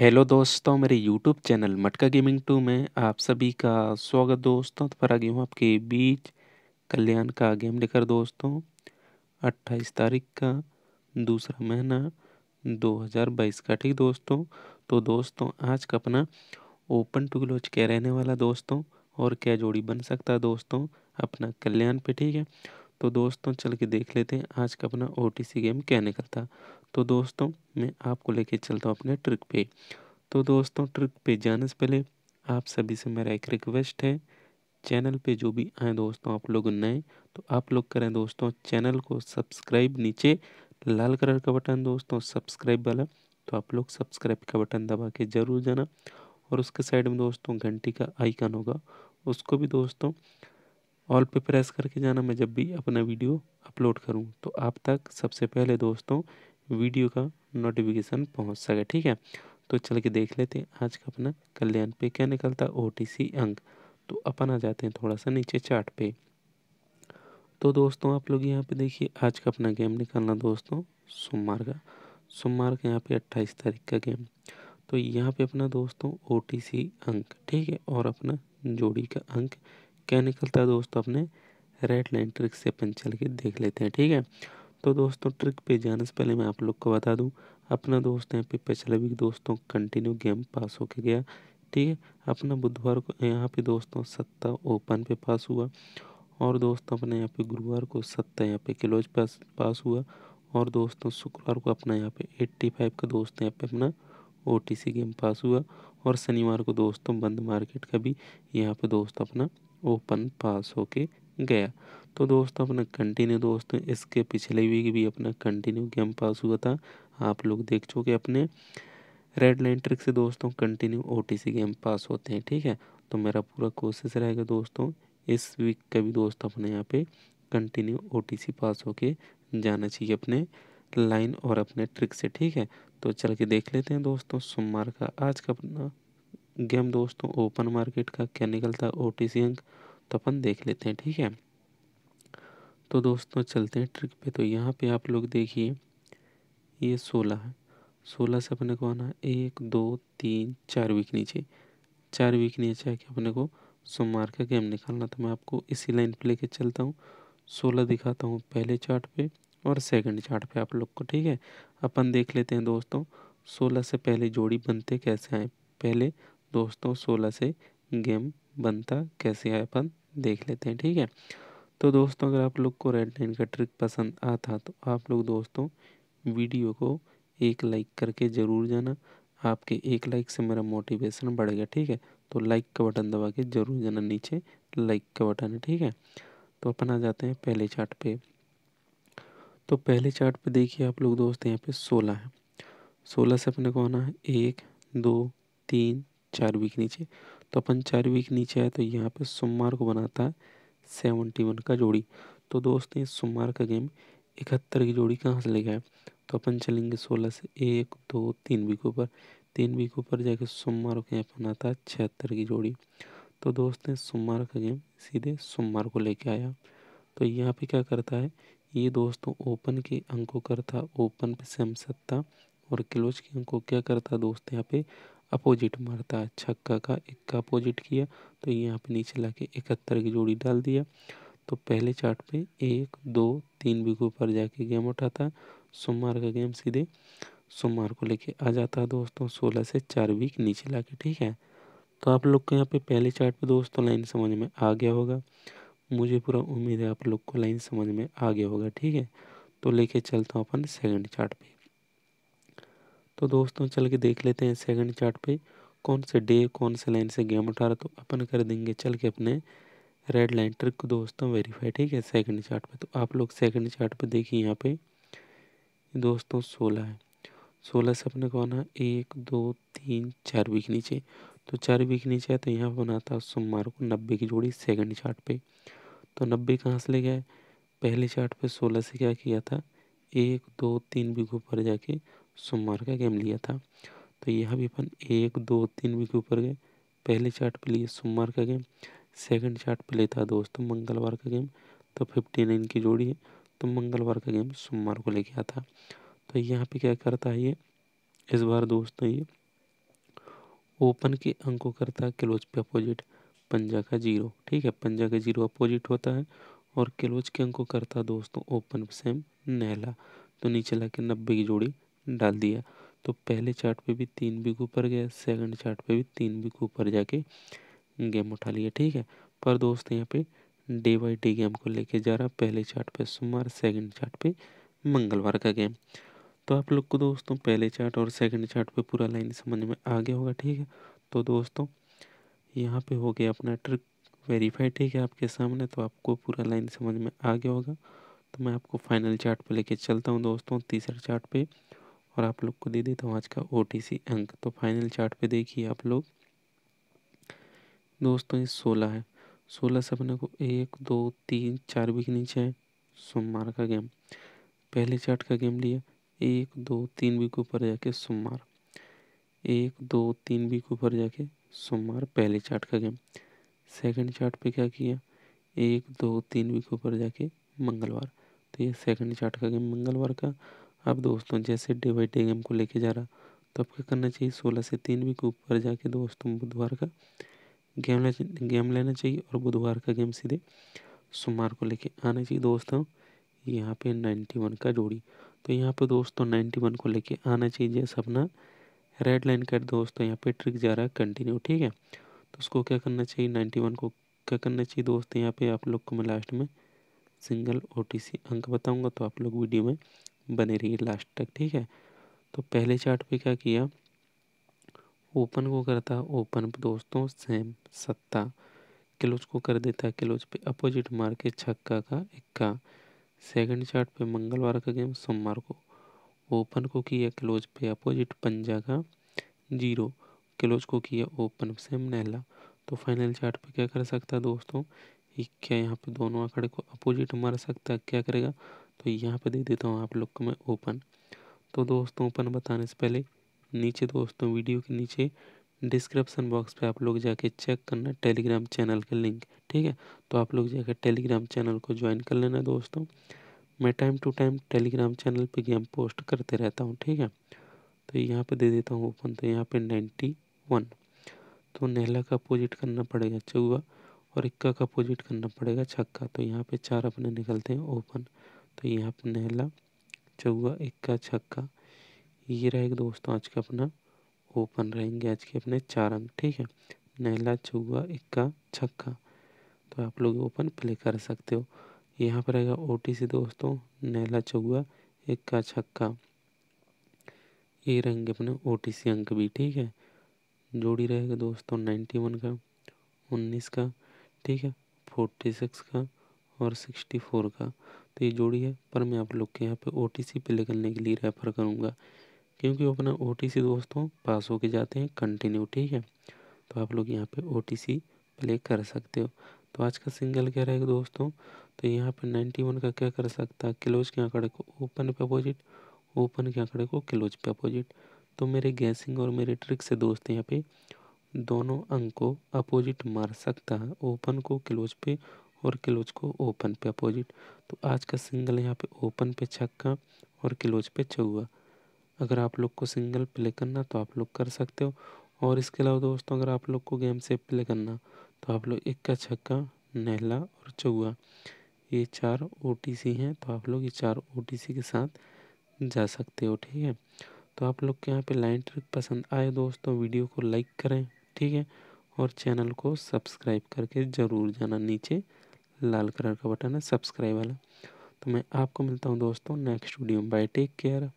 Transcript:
hello दोस्तों मेरे YouTube channel Matka gaming two में आप सभी का स्वागत दोस्तों तो पर आ गई हूँ आपके बीच कल्याण का गेम लेकर दोस्तों 28 तारीख का दूसरा महीना 2022 का ठीक दोस्तों तो दोस्तों आज का अपना ओपन टू ग्लोच क्या रहने वाला दोस्तों और क्या जोड़ी बन सकता है दोस्तों अपना कल्याण पे ठीक है तो दोस्तों चल के देख लेते हैं आज का अपना ओ गेम क्या निकलता तो दोस्तों मैं आपको लेके चलता हूँ अपने ट्रिक पे तो दोस्तों ट्रिक पे जाने से पहले आप सभी से मेरा एक रिक्वेस्ट है चैनल पे जो भी आए दोस्तों आप लोग नए तो आप लोग करें दोस्तों चैनल को सब्सक्राइब नीचे लाल कलर का बटन दोस्तों सब्सक्राइब वाला तो आप लोग सब्सक्राइब का बटन दबा के ज़रूर जाना और उसके साइड में दोस्तों घंटी का आइकन होगा उसको भी दोस्तों ऑल पे प्रेस करके जाना मैं जब भी अपना वीडियो अपलोड करूं तो आप तक सबसे पहले दोस्तों वीडियो का नोटिफिकेशन पहुंच सके ठीक है तो चल के देख लेते हैं आज का अपना कल्याण पे क्या निकलता ओ अंक तो अपन आ जाते हैं थोड़ा सा नीचे चार्ट पे तो दोस्तों आप लोग यहाँ पे देखिए आज का अपना गेम निकालना दोस्तों सोमवार का सोमवार का यहाँ पे अट्ठाईस तारीख का गेम तो यहाँ पे अपना दोस्तों ओ अंक ठीक है और अपना जोड़ी का अंक क्या निकलता है दोस्तों अपने रेड लाइन ट्रिक से अपन चल के देख लेते हैं ठीक है तो दोस्तों ट्रिक पे जाने से पहले मैं आप लोग को बता दूं अपना दोस्त यहाँ पे पिछले वीक दोस्तों कंटिन्यू गेम पास होके गया ठीक है अपना बुधवार को यहाँ पे दोस्तों सत्ता ओपन पे पास हुआ और दोस्तों अपने यहाँ पे गुरुवार को सत्ता यहाँ पे क्लोज पास पास हुआ और दोस्तों शुक्रवार को अपना यहाँ पे एट्टी फाइव का दोस्त यहाँ पे अपना ओ गेम पास हुआ और शनिवार को दोस्तों बंद मार्केट का भी यहाँ पे दोस्त अपना ओपन पास होके गया तो दोस्तों अपना कंटिन्यू दोस्तों इसके पिछले वीक भी अपना कंटिन्यू गेम पास हुआ था आप लोग देख चुके अपने रेड लाइन ट्रिक से दोस्तों कंटिन्यू ओ गेम पास होते हैं ठीक है तो मेरा पूरा कोशिश रहेगा दोस्तों इस वीक का भी दोस्त अपने यहाँ पे कंटिन्यू ओ पास होके जाना चाहिए अपने लाइन और अपने ट्रिक से ठीक है तो चल के देख लेते हैं दोस्तों सोमवार का आज का अपना गेम दोस्तों ओपन मार्केट का क्या निकलता है ओ अंक तो अपन देख लेते हैं ठीक है तो दोस्तों चलते हैं ट्रिक पे तो यहाँ पे आप लोग देखिए ये सोलह है सोलह से अपने को आना है एक दो तीन चार वीक नीचे चार वीक नीचे आके अपने को सोमवार का गेम निकालना तो मैं आपको इसी लाइन पे लेके चलता हूँ सोलह दिखाता हूँ पहले चार्ट पे और सेकंड चार्ट पे आप लोग को ठीक है अपन देख लेते हैं दोस्तों सोलह से पहले जोड़ी बनते कैसे आए पहले दोस्तों सोलह से गेम बनता कैसे है अपन देख लेते हैं ठीक है तो दोस्तों अगर आप लोग को रेड लाइन का ट्रिक पसंद आता तो आप लोग दोस्तों वीडियो को एक लाइक करके ज़रूर जाना आपके एक लाइक से मेरा मोटिवेशन बढ़ गया ठीक है तो लाइक का बटन दबा के जरूर जाना नीचे लाइक का बटन है ठीक है तो अपन आ जाते हैं पहले चार्ट पे तो पहले चार्ट पे देखिए आप लोग दोस्त यहाँ पे सोलह है सोलह से अपने को आना है एक दो तीन चार वीक नीचे तो अपन चार वीक नीचे है तो यहाँ पे सोमवार को बनाता है सेवनटी वन का जोड़ी तो दोस्त ये सोमवार का गेम इकहत्तर की जोड़ी कहाँ से लेके है तो अपन चलेंगे सोलह से एक दो तीन वीक ऊपर तीन वीक ऊपर जाके सोमवार को यहाँ पर बनाता है छिहत्तर की जोड़ी तो दोस्त ने सोमवार का गेम सीधे सोमवार को लेके आया तो यहाँ पे क्या करता है ये दोस्तों ओपन के अंकों करता ओपन पे सेम सत्ता और क्लोज के अंकों क्या करता दोस्त यहाँ पे अपोजिट मारता है छक्का का एक का अपोजिट किया तो यहाँ पे नीचे लाके इकहत्तर की जोड़ी डाल दिया तो पहले चार्ट पे एक दो तीन बिगो पर जाके गेम उठाता है सोमवार का गेम सीधे सोमवार को लेके आ जाता है दोस्तों सोलह से चार वीक नीचे लाके ठीक है तो आप लोग को यहाँ पे पहले चार्ट पे दोस्तों लाइन समझ में आ गया होगा मुझे पूरा उम्मीद है आप लोग को लाइन समझ में आ गया होगा ठीक है तो लेके चलता हूँ अपन सेकंड चार्ट पे तो दोस्तों चल के देख लेते हैं सेकंड चार्ट पे कौन से डे कौन से लाइन से गेम उठा रहा तो अपन कर देंगे चल के अपने रेड लाइन ट्रिक को दोस्तों वेरीफाई ठीक है सेकंड चार्ट पे तो आप लोग सेकंड चार्ट पे देखिए यहाँ पे दोस्तों सोलह है सोलह से अपने कौन है एक दो तीन चार वीक नीचे तो चार वीक नीचे है तो यहाँ पर बनाता सोमवार को नब्बे की जोड़ी सेकेंड चार्ट पे तो नब्बे कहाँ से ले गया पहले चार्ट पे सोलह से क्या किया था एक दो तीन वीक ऊपर जाके सोमवार का गेम लिया था तो यहाँ भी अपन एक दो तीन वीक ऊपर गए पहले चार्ट पे लिए सोमवार का गेम सेकंड चार्ट पे लेता दोस्तों मंगलवार का गेम तो फिफ्टी नाइन की जोड़ी है तो मंगलवार का गेम सोमवार को लेके आता तो यहाँ पे क्या करता है ये इस बार दोस्तों ये ओपन के अंक को करता है क्लोज पे अपोजिट पंजा का जीरो ठीक है पंजा का जीरो अपोजिट होता है और क्लोज के अंक को करता दोस्तों ओपन सेम नहला तो नीचे ला के नब्बे की जोड़ी डाल दिया तो पहले चार्ट पे भी तीन बिग ऊपर गया सेकंड चार्ट पे भी तीन बिग ऊपर जाके गेम उठा लिया ठीक है पर दोस्त यहाँ पे डे बाई डे गेम को लेके जा रहा पहले चार्ट पे सोमवार सेकंड चार्ट पे मंगलवार का गेम तो आप लोग को दोस्तों पहले चार्ट और सेकंड चार्ट पे पूरा लाइन समझ में आ गया होगा ठीक है तो दोस्तों यहाँ पे हो गया अपना ट्रिक वेरीफाई ठीक है आपके सामने तो आपको पूरा लाइन समझ में आ गया होगा तो मैं आपको फाइनल चार्ट पे लेके चलता हूँ दोस्तों तीसरे चार्ट पे और आप लोग को दे देता हूँ आज का ओ अंक तो फाइनल चार्ट पे देखिए आप लोग दोस्तों ये सोलह है सोलह से अपने को एक दो तीन चार वीक नीचे है सोमवार का गेम पहले चार्ट का गेम लिया एक दो तीन वीक ऊपर जाके सोमवार एक दो तीन वीक ऊपर जाके सोमवार पहले चार्ट का गेम सेकंड चार्ट पे क्या किया एक दो तीन वीक ऊपर जाके मंगलवार तो ये सेकंड चार्ट का गेम मंगलवार का अब दोस्तों जैसे डे बाई डे गेम को लेके जा रहा तो आपको करना चाहिए सोलह से तीन वीक ऊपर जाके दोस्तों बुधवार का गेम ले गेम लेना चाहिए और बुधवार का गेम सीधे सोमवार को लेके आना चाहिए दोस्तों यहाँ पे नाइन्टी वन का जोड़ी तो यहाँ पे दोस्तों नाइन्टी वन को लेके आना चाहिए जैसा अपना रेड लाइन का दोस्तों यहाँ पे ट्रिक जा रहा है कंटिन्यू ठीक है तो उसको क्या करना चाहिए नाइन्टी वन को क्या करना चाहिए दोस्तों यहाँ पे आप लोग को मैं लास्ट में सिंगल ओ अंक बताऊँगा तो आप लोग वीडियो में बने रही लास्ट तक ठीक है तो पहले चार्ट पे क्या किया ओपन को करता ओपन दोस्तों सेम सत्ता क्लोज को कर देता क्लोज पे अपोजिट मार के छक्का का इक्का सेकंड चार्ट पे मंगलवार का गेम सोमवार को ओपन को किया क्लोज पे अपोजिट पंजा का जीरो क्लोज को किया ओपन सेम नहला तो फाइनल चार्ट पे क्या कर सकता दोस्तों क्या यहाँ पे दोनों आंकड़े को अपोजिट मार सकता क्या करेगा तो यहाँ पे दे देता हूँ आप लोग को मैं ओपन तो दोस्तों ओपन बताने से पहले नीचे दोस्तों वीडियो के नीचे डिस्क्रिप्सन बॉक्स पे आप लोग जाके चेक करना टेलीग्राम चैनल का लिंक ठीक है तो आप लोग जाके टेलीग्राम चैनल को ज्वाइन कर लेना दोस्तों मैं time to time Telegram channel पे गेम पोस्ट करते रहता हूँ ठीक है तो यहाँ पे दे देता हूँ ओपन तो यहाँ पे नाइन्टी वन तो नेहला का अपोजिट करना पड़ेगा चौवा और इक्का का अपोजिट करना पड़ेगा छक्का तो यहाँ पे चार अपने निकलते हैं ओपन तो यहाँ पर नहला चौवा इक्का छक्का ये रहेगा दोस्तों आज का अपना ओपन रहेंगे आज के अपने चार अंक ठीक है नहला चौगा इक्का छक्का तो आप लोग ओपन प्ले कर सकते हो यहाँ पर रहेगा ओ दोस्तों नहला चौगा इक्का छक्का ये रहेंगे अपने ओ अंक भी ठीक है जोड़ी रहेगा दोस्तों नाइन्टी वन का उन्नीस का ठीक है फोर्टी सिक्स का और सिक्सटी फोर का तो ये जोड़ी है पर मैं आप लोग के यहाँ पे ओ टी सी पे निकलने के लिए रेफ़र करूँगा क्योंकि वो अपना ओ टी सी दोस्तों पास होके जाते हैं कंटिन्यू ठीक है तो आप लोग यहाँ पे ओ टी सी प्ले कर सकते हो तो आज का सिंगल क्या रहेगा दोस्तों तो यहाँ पे 91 का क्या कर सकता है क्लोज के आंकड़े को ओपन पे अपोजिट ओपन के आंकड़े को क्लोज पे अपोजिट तो मेरे गैसिंग और मेरे ट्रिक से दोस्त यहाँ पे दोनों अंक को अपोजिट मार सकता है ओपन को क्लोज पे और क्लोज को ओपन पे अपोजिट तो आज का सिंगल यहाँ पे ओपन पे छक्का और क्लोज पे चौवा अगर आप लोग को सिंगल प्ले करना तो आप लोग कर सकते हो और इसके अलावा दोस्तों अगर आप लोग को गेम से प्ले करना तो आप लोग इक्का छक्का नहला और चौवा ये चार ओ हैं तो आप लोग ये चार ओ के साथ जा सकते हो ठीक है तो आप लोग के यहाँ पे लाइन ट्रिक पसंद आए दोस्तों वीडियो को लाइक करें ठीक है और चैनल को सब्सक्राइब करके ज़रूर जाना नीचे लाल कलर का बटन है सब्सक्राइब वाला तो मैं आपको मिलता हूँ दोस्तों नेक्स्ट वीडियो में बाय टेक केयर